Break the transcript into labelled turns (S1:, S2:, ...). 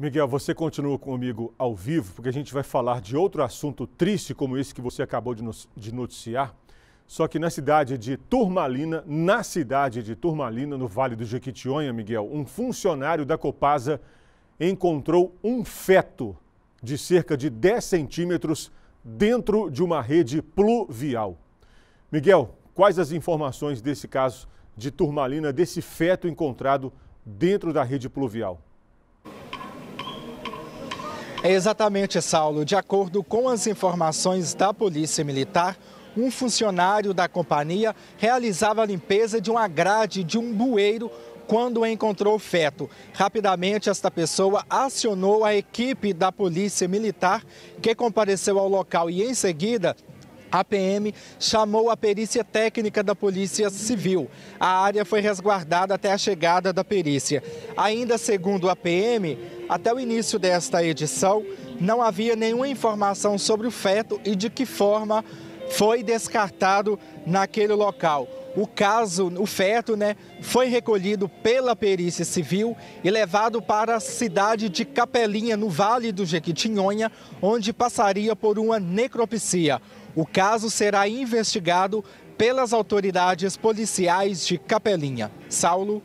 S1: Miguel, você continua comigo ao vivo, porque a gente vai falar de outro assunto triste como esse que você acabou de noticiar. Só que na cidade de Turmalina, na cidade de Turmalina, no Vale do Jequitinhonha, Miguel, um funcionário da Copasa encontrou um feto de cerca de 10 centímetros dentro de uma rede pluvial. Miguel, quais as informações desse caso de Turmalina, desse feto encontrado dentro da rede pluvial? É exatamente, Saulo. De acordo com as informações
S2: da Polícia Militar, um funcionário da companhia realizava a limpeza de uma grade de um bueiro quando encontrou o feto. Rapidamente, esta pessoa acionou a equipe da Polícia Militar, que compareceu ao local e, em seguida, a PM chamou a perícia técnica da Polícia Civil. A área foi resguardada até a chegada da perícia. Ainda segundo a PM, até o início desta edição, não havia nenhuma informação sobre o feto e de que forma foi descartado naquele local. O caso, o feto, né, foi recolhido pela perícia civil e levado para a cidade de Capelinha, no Vale do Jequitinhonha, onde passaria por uma necropsia. O caso será investigado pelas autoridades policiais de Capelinha. Saulo.